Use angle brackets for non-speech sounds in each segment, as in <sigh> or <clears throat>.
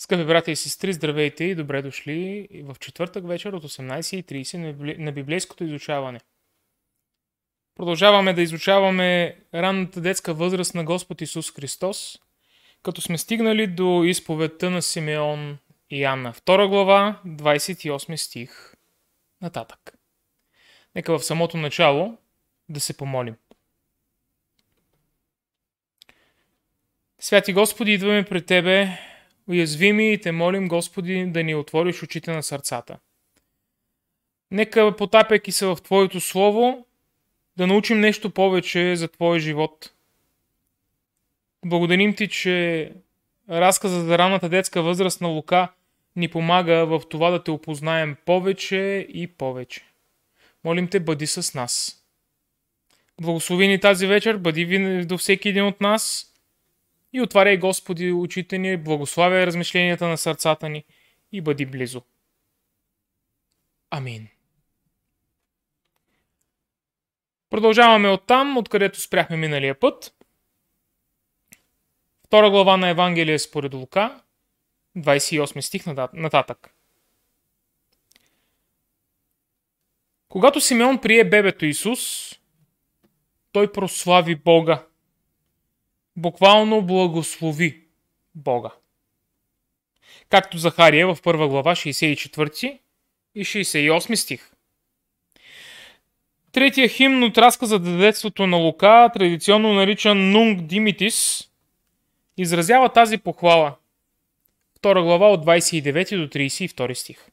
Скъпи брати и сестри, здравейте и добре дошли в четвъртък вечер от 18.30 на библейското изучаване. Продължаваме да изучаваме ранната детска възраст на Господ Исус Христос, като сме стигнали до изповедта на Симеон и Анна. Втора глава, 28 стих. Нататък. Нека в самото начало да се помолим. Святи Господи, идваме пред Тебе уязвими и те молим, Господи, да ни отвориш очите на сърцата. Нека, потапяйки се в Твоето Слово, да научим нещо повече за Твоя живот. Благодарим Ти, че разказа за ранната детска възраст на Лука ни помага в това да Те опознаем повече и повече. Молим Те, бъди с нас. Благослови ни тази вечер, бъди до всеки един от нас – и отваряй, Господи, очите ни, благославяй размишленията на сърцата ни и бъди близо. Амин. Продължаваме от там, откъдето спряхме миналия път. Втора глава на Евангелие според Лука, 28 стих нататък. Когато Симеон прие бебето Исус, той прослави Бога буквално благослови Бога. Както Захария в първа глава 64 и 68 стих. Третия химн от разказа за детството на Лука, традиционно наричан Нунг Димитис, изразява тази похвала. Втора глава от 29 до 32 стих.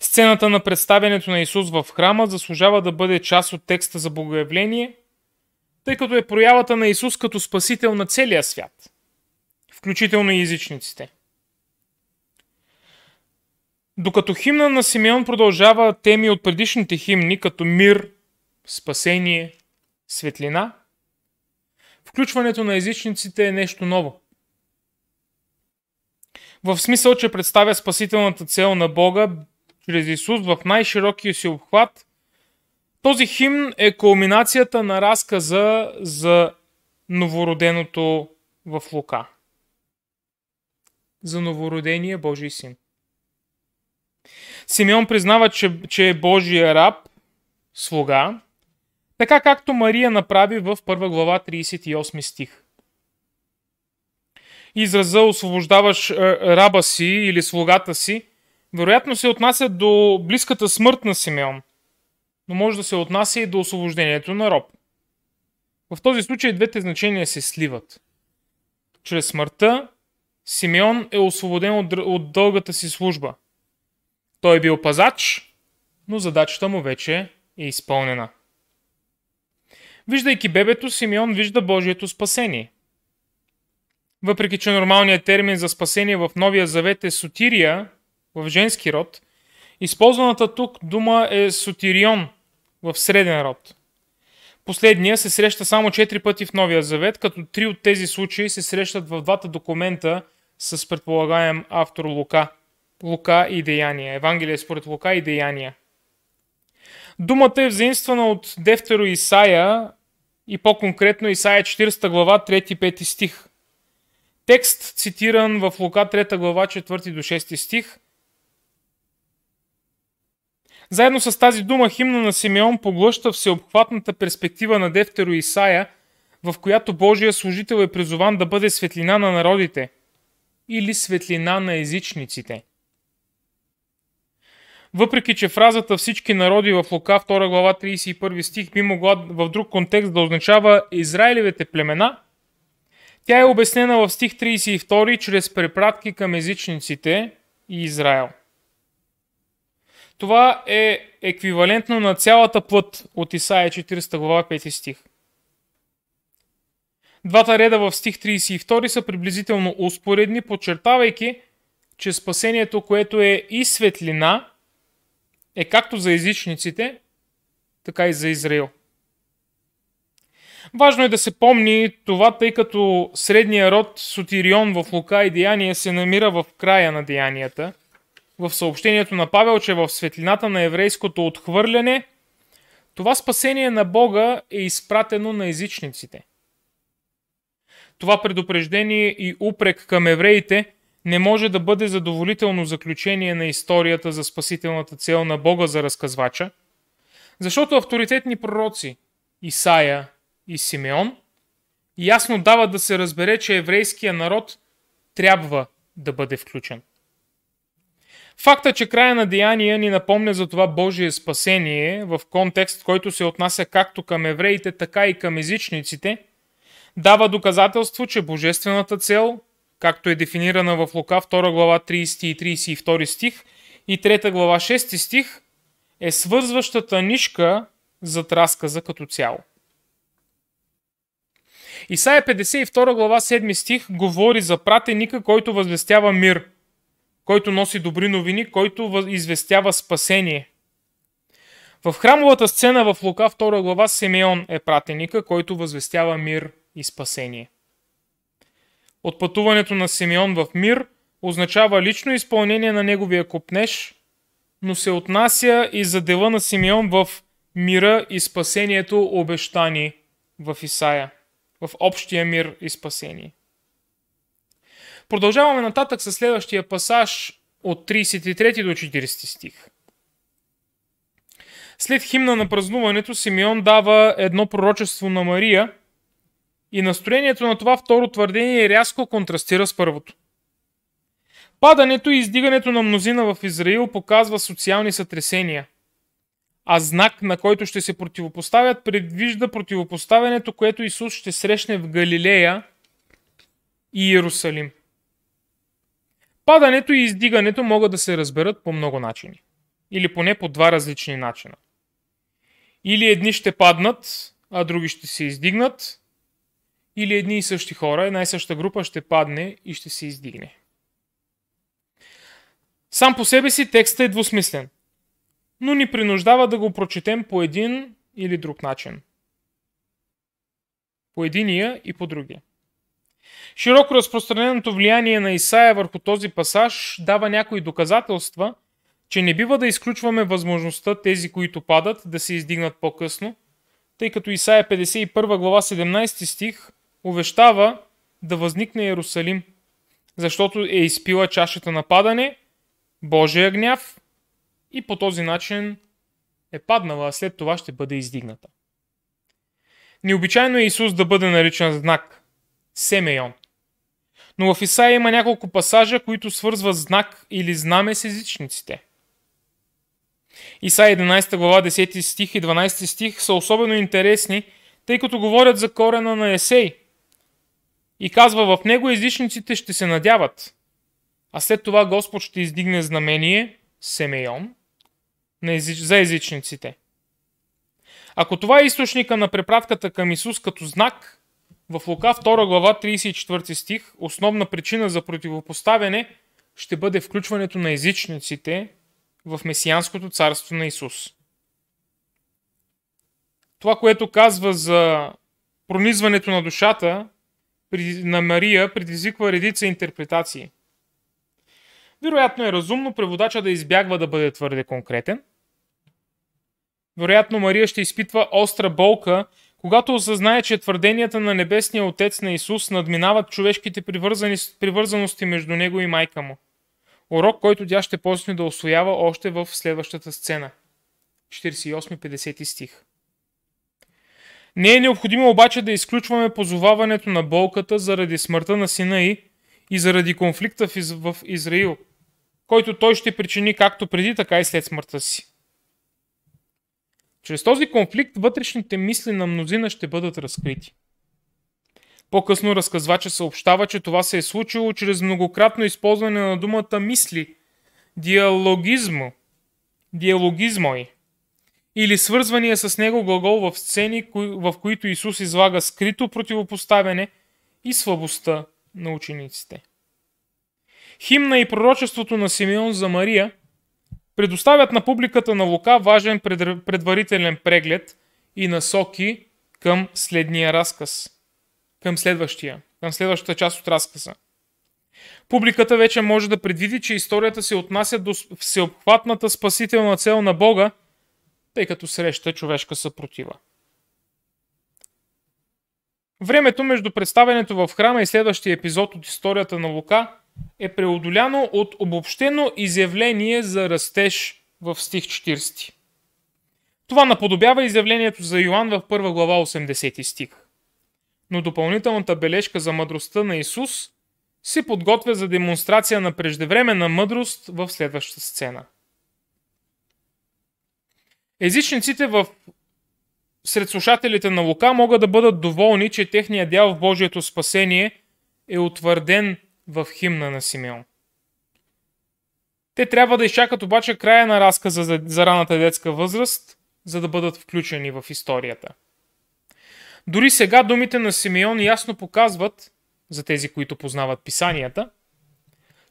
Сцената на представянето на Исус в храма заслужава да бъде част от текста за богоявление – тъй като е проявата на Исус като спасител на целия свят, включително и езичниците. Докато химна на Симеон продължава теми от предишните химни, като мир, спасение, светлина, включването на езичниците е нещо ново. В смисъл, че представя спасителната цел на Бога чрез Исус в най-широкия си обхват – този химн е кулминацията на разказа за новороденото в Лука. За новородения Божий син. Симеон признава, че, че е Божия раб, слуга, така както Мария направи в 1 глава 38 стих. Израза освобождаваш е, раба си или слугата си, вероятно се отнася до близката смърт на Симеон – но може да се отнася и до освобождението на роб. В този случай двете значения се сливат. Чрез смъртта Симеон е освободен от, от дългата си служба. Той е бил пазач, но задачата му вече е изпълнена. Виждайки бебето, Симеон вижда Божието спасение. Въпреки, че нормалният термин за спасение в Новия Завет е сотирия в женски род – Използваната тук дума е сотирион в среден род. Последния се среща само 4 пъти в Новия Завет, като три от тези случаи се срещат в двата документа с предполагаем автор Лука. Лука и Деяния. Евангелие според Лука и Деяния. Думата е взаимствана от Девтеро Исаия и по-конкретно Исаия 40 глава 3-5 стих. Текст цитиран в Лука 3 глава 4 6 стих – заедно с тази дума химна на Симеон поглъща всеобхватната перспектива на Дефтеро Исаия, в която Божия служител е призован да бъде светлина на народите или светлина на езичниците. Въпреки, че фразата всички народи в Лука 2 глава 31 стих би могла в друг контекст да означава Израилевите племена, тя е обяснена в стих 32 чрез препратки към езичниците и Израел – това е еквивалентно на цялата плът от Исаия 40 глава 5 стих. Двата реда в стих 32 са приблизително успоредни, подчертавайки, че спасението, което е и светлина, е както за езичниците, така и за Израил. Важно е да се помни това, тъй като средния род Сотирион в Лука и Деяния се намира в края на деянията – в съобщението на Павел, че в светлината на еврейското отхвърляне, това спасение на Бога е изпратено на езичниците. Това предупреждение и упрек към евреите не може да бъде задоволително заключение на историята за спасителната цел на Бога за разказвача, защото авторитетни пророци Исаия и Симеон ясно дават да се разбере, че еврейския народ трябва да бъде включен – Факта, че края на деяния ни напомня за това Божие спасение в контекст, който се отнася както към евреите, така и към езичниците, дава доказателство, че божествената цел, както е дефинирана в Лука 2 глава 30 и 32 стих и 3 глава 6 стих, е свързващата нишка зад разказа като цяло. Исаия 52 глава 7 стих говори за пратеника, който възвестява мир – който носи добри новини, който известява спасение. В храмовата сцена в Лука 2 глава Симеон е пратеника, който възвестява мир и спасение. Отпътуването на Симеон в мир означава лично изпълнение на неговия копнеж, но се отнася и за дела на Симеон в мира и спасението обещани в Исаия, в общия мир и спасение. Продължаваме нататък с следващия пасаж от 33 до 40 стих. След химна на празнуването Симеон дава едно пророчество на Мария и настроението на това второ твърдение рязко контрастира с първото. Падането и издигането на мнозина в Израил показва социални сътресения, а знак, на който ще се противопоставят, предвижда противопоставянето, което Исус ще срещне в Галилея и Иерусалим – Падането и издигането могат да се разберат по много начини. Или поне по два различни начина. Или едни ще паднат, а други ще се издигнат. Или едни и същи хора, една и съща група ще падне и ще се издигне. Сам по себе си текстът е двусмислен, но ни принуждава да го прочетем по един или друг начин. По единия и по другия. Широко разпространеното влияние на Исаия върху този пасаж дава някои доказателства, че не бива да изключваме възможността тези, които падат, да се издигнат по-късно, тъй като Исаия 51 глава 17 стих увещава да възникне Иерусалим, защото е изпила чашата на падане, Божия гняв и по този начин е паднала, а след това ще бъде издигната. Необичайно е Исус да бъде наричан знак – Семейон. Но в Исаия има няколко пасажа, които свързват знак или знаме с езичниците. Исаия 11 глава 10 стих и 12 стих са особено интересни, тъй като говорят за корена на Есей. И казва, в него езичниците ще се надяват. А след това Господ ще издигне знамение, семейон, за езичниците. Ако това е източника на препратката към Исус като знак, в Лука 2 глава 34 стих основна причина за противопоставяне ще бъде включването на езичниците в Месианското царство на Исус. Това, което казва за пронизването на душата на Мария, предизвиква редица интерпретации. Вероятно е разумно преводача да избягва да бъде твърде конкретен. Вероятно Мария ще изпитва остра болка когато осъзнае, че твърденията на Небесния Отец на Исус надминават човешките привързаности между него и майка му. Урок, който тя ще почне да освоява още в следващата сцена. 48-50 стих. Не е необходимо обаче да изключваме позоваването на болката заради смъртта на сина и и заради конфликта в Израил, който той ще причини както преди, така и след смъртта си. Чрез този конфликт вътрешните мисли на мнозина ще бъдат разкрити. По-късно разказвача съобщава, че това се е случило чрез многократно използване на думата мисли, диалогизма, диалогизмой, или свързвания с него глагол в сцени, в които Исус излага скрито противопоставяне и слабостта на учениците. Химна и пророчеството на Симеон за Мария – предоставят на публиката на Лука важен предварителен преглед и насоки към следния разказ. Към следващия, към следващата част от разказа. Публиката вече може да предвиди, че историята се отнася до всеобхватната спасителна цел на Бога, тъй като среща човешка съпротива. Времето между представенето в храма и следващия епизод от историята на Лука е преодоляно от обобщено изявление за растеж в стих 40. Това наподобява изявлението за Йоанн в първа глава 80 стих. Но допълнителната бележка за мъдростта на Исус се подготвя за демонстрация на преждевременна мъдрост в следващата сцена. Езичниците в сред слушателите на Лука могат да бъдат доволни, че техният дял в Божието спасение е утвърден в химна на Симеон. Те трябва да изчакат обаче края на разказа за, за раната детска възраст, за да бъдат включени в историята. Дори сега думите на Симеон ясно показват, за тези, които познават писанията,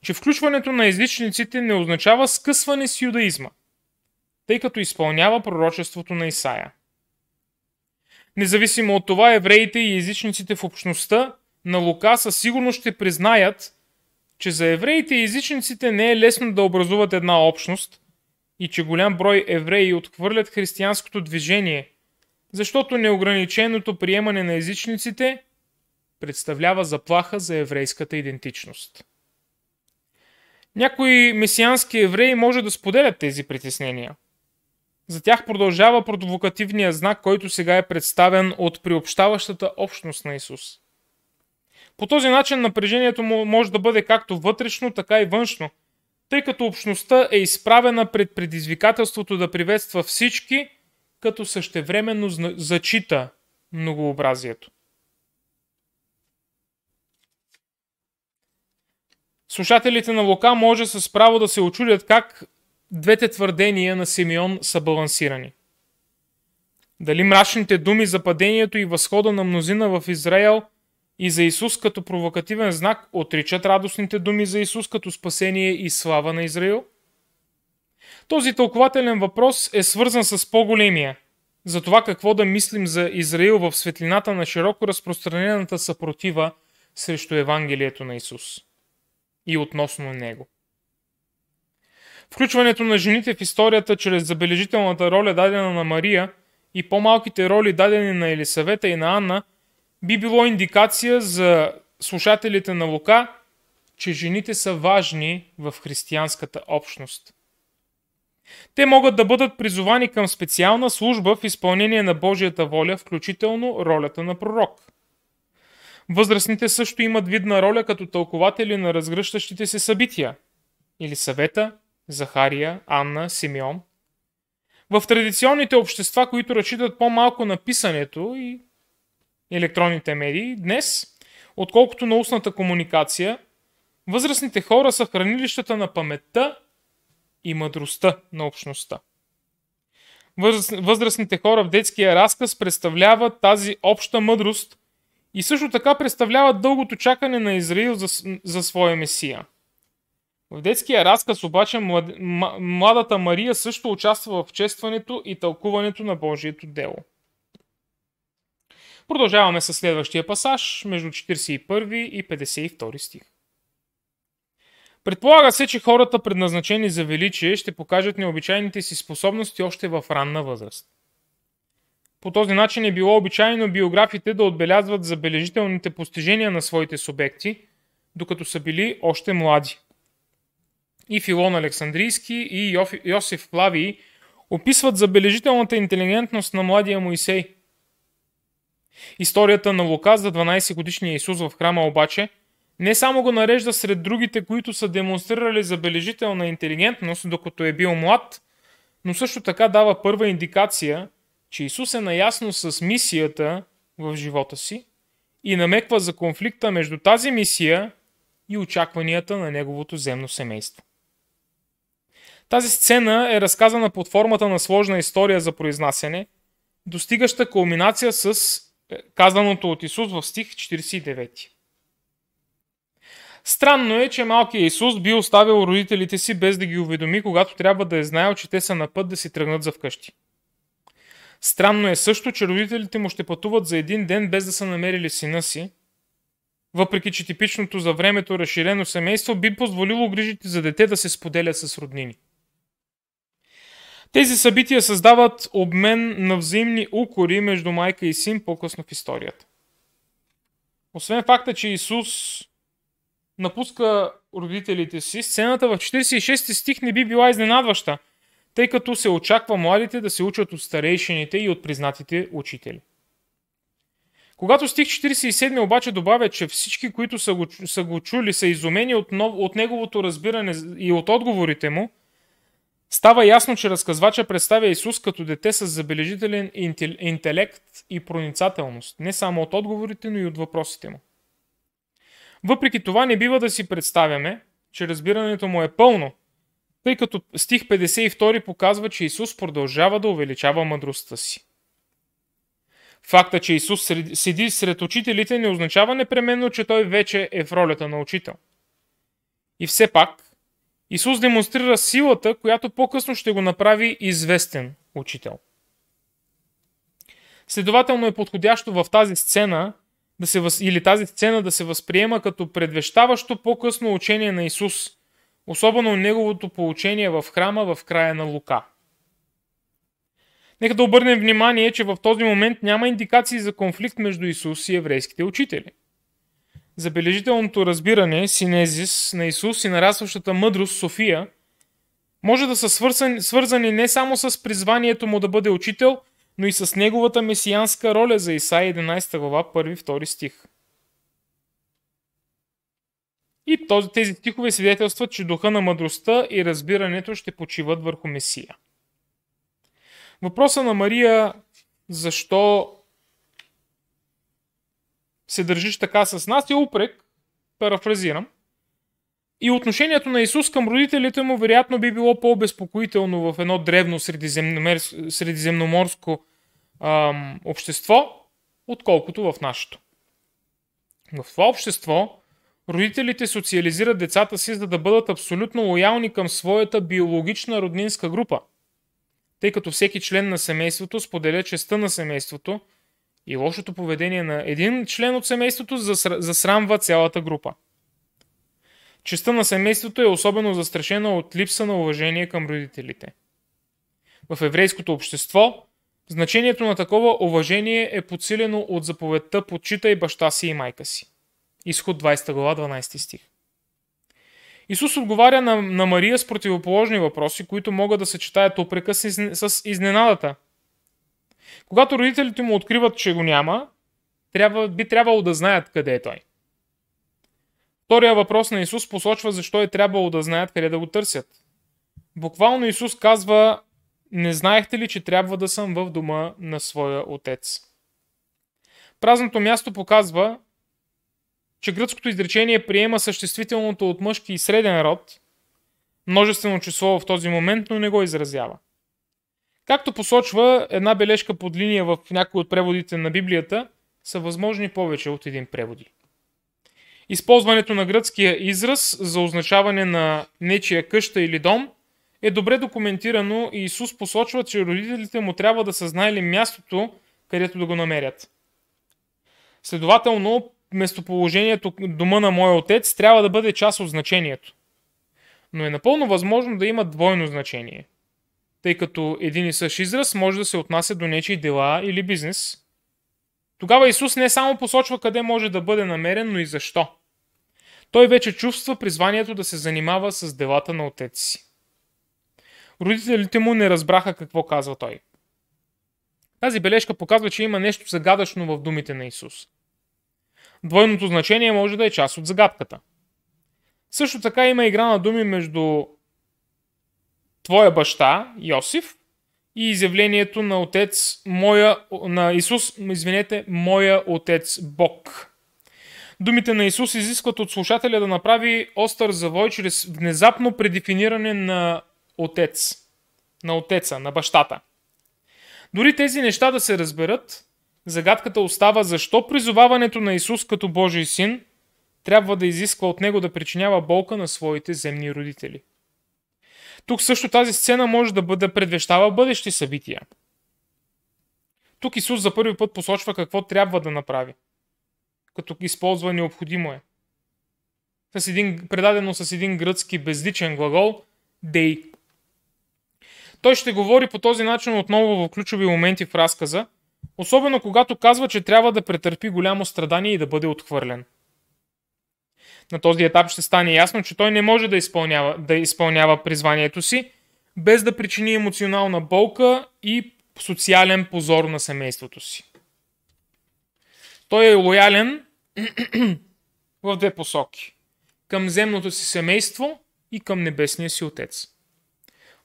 че включването на езичниците не означава скъсване с юдаизма, тъй като изпълнява пророчеството на Исаия. Независимо от това, евреите и езичниците в общността на Лука със сигурност ще признаят, че за евреите и езичниците не е лесно да образуват една общност и че голям брой евреи отхвърлят християнското движение, защото неограниченото приемане на езичниците представлява заплаха за еврейската идентичност. Някои месиански евреи може да споделят тези притеснения. За тях продължава провокативният знак, който сега е представен от приобщаващата общност на Исус – по този начин напрежението му може да бъде както вътрешно, така и външно, тъй като общността е изправена пред предизвикателството да приветства всички, като същевременно зачита многообразието. Слушателите на Лука може с право да се очудят как двете твърдения на Симеон са балансирани. Дали мрачните думи за падението и възхода на мнозина в Израел и за Исус като провокативен знак отричат радостните думи за Исус като спасение и слава на Израил? Този тълкователен въпрос е свързан с по-големия за това какво да мислим за Израил в светлината на широко разпространената съпротива срещу Евангелието на Исус и относно него. Включването на жените в историята чрез забележителната роля дадена на Мария и по-малките роли дадени на Елисавета и на Анна – би било индикация за слушателите на Лука, че жените са важни в християнската общност. Те могат да бъдат призовани към специална служба в изпълнение на Божията воля, включително ролята на пророк. Възрастните също имат видна роля като тълкователи на разгръщащите се събития или съвета, Захария, Анна, Симеон. В традиционните общества, които разчитат по-малко на писането и електронните медии днес, отколкото на устната комуникация, възрастните хора са хранилищата на паметта и мъдростта на общността. Възрастните хора в детския разказ представляват тази обща мъдрост и също така представляват дългото чакане на Израил за, за своя месия. В детския разказ обаче млад, младата Мария също участва в честването и тълкуването на Божието дело – Продължаваме с следващия пасаж между 41 и 52 стих. Предполага се, че хората, предназначени за величие, ще покажат необичайните си способности още в ранна възраст. По този начин е било обичайно биографите да отбелязват забележителните постижения на своите субекти, докато са били още млади. И Филон Александрийски, и Йосиф Плавий описват забележителната интелигентност на младия Моисей – Историята на Лука за 12 годишния Исус в храма обаче не само го нарежда сред другите, които са демонстрирали забележителна интелигентност, докато е бил млад, но също така дава първа индикация, че Исус е наясно с мисията в живота си и намеква за конфликта между тази мисия и очакванията на неговото земно семейство. Тази сцена е разказана под формата на сложна история за произнасяне, достигаща кулминация с е, казаното от Исус в стих 49. Странно е, че малкият Исус би оставил родителите си без да ги уведоми, когато трябва да е знаел, че те са на път да си тръгнат за вкъщи. Странно е също, че родителите му ще пътуват за един ден без да са намерили сина си, въпреки че типичното за времето разширено семейство би позволило грижите за дете да се споделя с роднини. Тези събития създават обмен на взаимни укори между майка и син по-късно в историята. Освен факта, че Исус напуска родителите си, сцената в 46 стих не би била изненадваща, тъй като се очаква младите да се учат от старейшините и от признатите учители. Когато стих 47 обаче добавя, че всички, които са го, са го чули, са изумени от, нов, от неговото разбиране и от отговорите му – Става ясно, че разказвача представя Исус като дете с забележителен интелект и проницателност, не само от отговорите, но и от въпросите му. Въпреки това не бива да си представяме, че разбирането му е пълно, тъй като стих 52 показва, че Исус продължава да увеличава мъдростта си. Факта, че Исус седи сред учителите не означава непременно, че той вече е в ролята на учител. И все пак, Исус демонстрира силата, която по-късно ще го направи известен учител. Следователно е подходящо в тази сцена да се въз... или тази сцена да се възприема като предвещаващо по-късно учение на Исус, особено неговото поучение в храма в края на Лука. Нека да обърнем внимание, че в този момент няма индикации за конфликт между Исус и еврейските учители – Забележителното разбиране, синезис на Исус и нарастващата мъдрост, София, може да са свързани, не само с призванието му да бъде учител, но и с неговата месианска роля за Исай 11 глава 1-2 стих. И този, тези стихове свидетелстват, че духа на мъдростта и разбирането ще почиват върху Месия. Въпроса на Мария защо се държиш така с нас е упрек, парафразирам. И отношението на Исус към родителите му вероятно би било по безпокоително в едно древно средиземноморско ам, общество, отколкото в нашето. В това общество родителите социализират децата си, за да бъдат абсолютно лоялни към своята биологична роднинска група – тъй като всеки член на семейството споделя честа на семейството и лошото поведение на един член от семейството засрамва цялата група. Честа на семейството е особено застрашена от липса на уважение към родителите. В еврейското общество значението на такова уважение е подсилено от заповедта «Почитай баща си и майка си». Изход 20 глава 12 стих. Исус отговаря на, на Мария с противоположни въпроси, които могат да съчетаят опрека с, с изненадата – когато родителите му откриват, че го няма, трябва, би трябвало да знаят къде е той. Втория въпрос на Исус посочва защо е трябвало да знаят къде да го търсят. Буквално Исус казва, не знаехте ли, че трябва да съм в дома на своя отец? Празното място показва, че гръцкото изречение приема съществителното от мъжки и среден род, множествено число в този момент, но не го изразява. Както посочва една бележка под линия в някои от преводите на Библията, са възможни повече от един преводи. Използването на гръцкия израз за означаване на нечия къща или дом е добре документирано и Исус посочва, че родителите му трябва да са знаели мястото, където да го намерят. Следователно, местоположението дома на моя отец трябва да бъде част от значението. Но е напълно възможно да има двойно значение – тъй като един и същ израз може да се отнася до нечи дела или бизнес. Тогава Исус не само посочва къде може да бъде намерен, но и защо. Той вече чувства призванието да се занимава с делата на отец си. Родителите му не разбраха какво казва той. Тази бележка показва, че има нещо загадъчно в думите на Исус. Двойното значение може да е част от загадката. Също така има игра на думи между твоя баща Йосиф и изявлението на отец моя, на Исус, извинете, моя отец Бог. Думите на Исус изискват от слушателя да направи остър завой чрез внезапно предефиниране на отец, на отеца, на бащата. Дори тези неща да се разберат, загадката остава защо призоваването на Исус като Божий син трябва да изисква от него да причинява болка на своите земни родители – тук също тази сцена може да, бъде, предвещава бъдещи събития. Тук Исус за първи път посочва какво трябва да направи, като използва необходимо е. С един, предадено с един гръцки бездичен глагол «дей». Той ще говори по този начин отново в ключови моменти в разказа, особено когато казва, че трябва да претърпи голямо страдание и да бъде отхвърлен на този етап ще стане ясно, че той не може да изпълнява, да изпълнява призванието си, без да причини емоционална болка и социален позор на семейството си. Той е лоялен <clears throat> в две посоки. Към земното си семейство и към небесния си отец.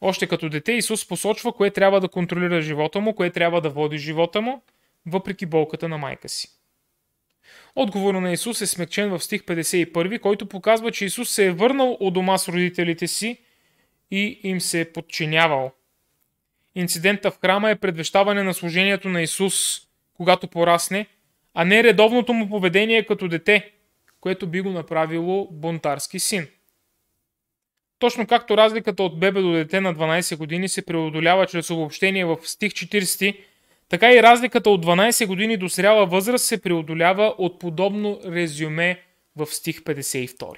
Още като дете Исус посочва кое трябва да контролира живота му, кое трябва да води живота му, въпреки болката на майка си. Отговорът на Исус е смекчен в стих 51, който показва, че Исус се е върнал от дома с родителите си и им се е подчинявал. Инцидента в храма е предвещаване на служението на Исус, когато порасне, а не редовното му поведение като дете, което би го направило бунтарски син. Точно както разликата от бебе до дете на 12 години се преодолява чрез обобщение в стих 40, така и разликата от 12 години до зряла възраст се преодолява от подобно резюме в стих 52.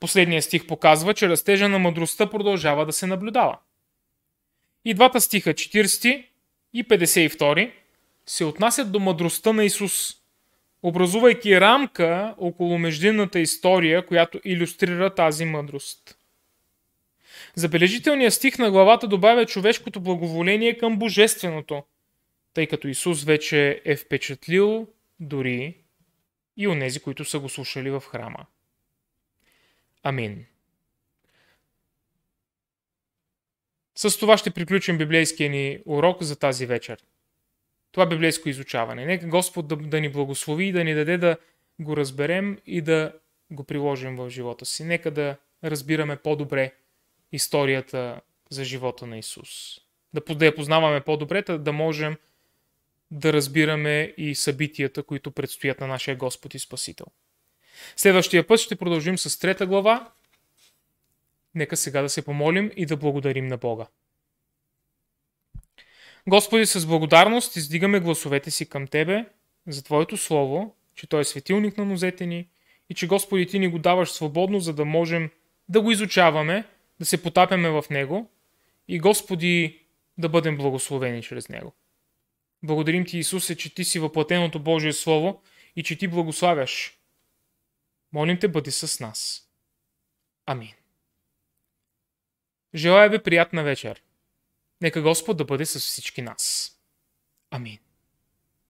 Последният стих показва, че растежа на мъдростта продължава да се наблюдава. И двата стиха, 40 и 52, се отнасят до мъдростта на Исус, образувайки рамка около междинната история, която иллюстрира тази мъдрост. Забележителният стих на главата добавя човешкото благоволение към божественото, тъй като Исус вече е впечатлил дори и нези, които са го слушали в храма. Амин. С това ще приключим библейския ни урок за тази вечер. Това библейско изучаване. Нека Господ да, да ни благослови и да ни даде да го разберем и да го приложим в живота си. Нека да разбираме по-добре историята за живота на Исус. Да, да я познаваме по-добре, да, да можем да разбираме и събитията, които предстоят на нашия Господ и Спасител. Следващия път ще продължим с трета глава. Нека сега да се помолим и да благодарим на Бога. Господи, с благодарност издигаме гласовете си към Тебе за Твоето Слово, че Той е светилник на нозете ни и че Господи Ти ни го даваш свободно, за да можем да го изучаваме – да се потапяме в него и Господи да бъдем благословени чрез него. Благодарим ти, Исусе, че ти си въплатеното Божие Слово и че ти благославяш. Молим те, бъди с нас. Амин. Желая ви приятна вечер. Нека Господ да бъде с всички нас. Амин.